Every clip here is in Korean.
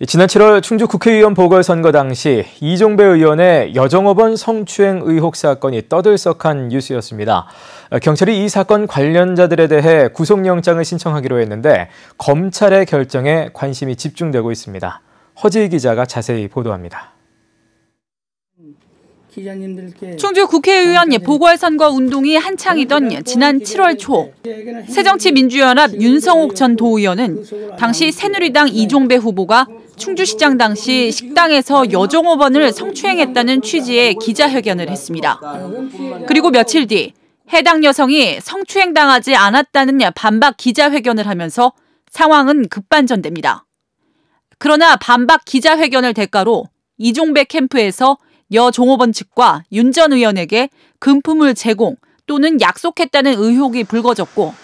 예, 지난 7월 충주 국회의원 보궐선거 당시 이종배 의원의 여정업원 성추행 의혹 사건이 떠들썩한 뉴스였습니다. 어, 경찰이 이 사건 관련자들에 대해 구속영장을 신청하기로 했는데 검찰의 결정에 관심이 집중되고 있습니다. 허지희 기자가 자세히 보도합니다. 충주 국회의원 보궐선거 운동이 한창이던 지난 7월 초 새정치민주연합 윤성옥 전 도의원은 당시 새누리당 이종배 후보가 충주시장 당시 식당에서 여종 업원을 성추행했다는 취지의 기자회견을 했습니다. 그리고 며칠 뒤 해당 여성이 성추행당하지 않았다는 반박 기자회견을 하면서 상황은 급반전됩니다. 그러나 반박 기자회견을 대가로 이종배 캠프에서 여종업원 측과 윤 전 의원에게 금품을 제공 또는 약속했다는 의혹이 불거졌고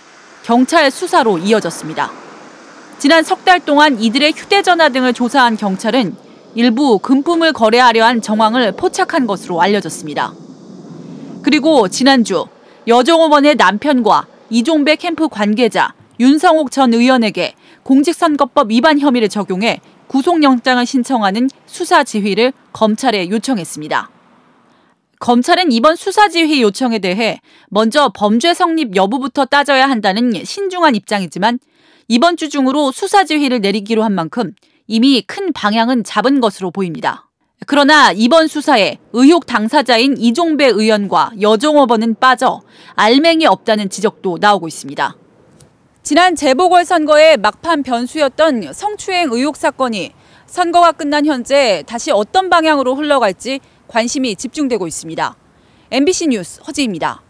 경찰 수사로 이어졌습니다. 지난 석 달 동안 이들의 휴대전화 등을 조사한 경찰은 일부 금품을 거래하려 한 정황을 포착한 것으로 알려졌습니다. 그리고 지난주 여정업원의 남편과 이종배 캠프 관계자 윤성옥 전 의원에게 공직선거법 위반 혐의를 적용해 구속영장을 신청하는 수사 지휘를 검찰에 요청했습니다. 검찰은 이번 수사지휘 요청에 대해 먼저 범죄 성립 여부부터 따져야 한다는 신중한 입장이지만 이번 주 중으로 수사지휘를 내리기로 한 만큼 이미 큰 방향은 잡은 것으로 보입니다. 그러나 이번 수사에 의혹 당사자인 이종배 의원과 여종업원은 빠져 알맹이 없다는 지적도 나오고 있습니다. 지난 재보궐선거의 막판 변수였던 성추행 의혹 사건이 선거가 끝난 현재 다시 어떤 방향으로 흘러갈지 관심이 집중되고 있습니다. MBC 뉴스 허지입니다.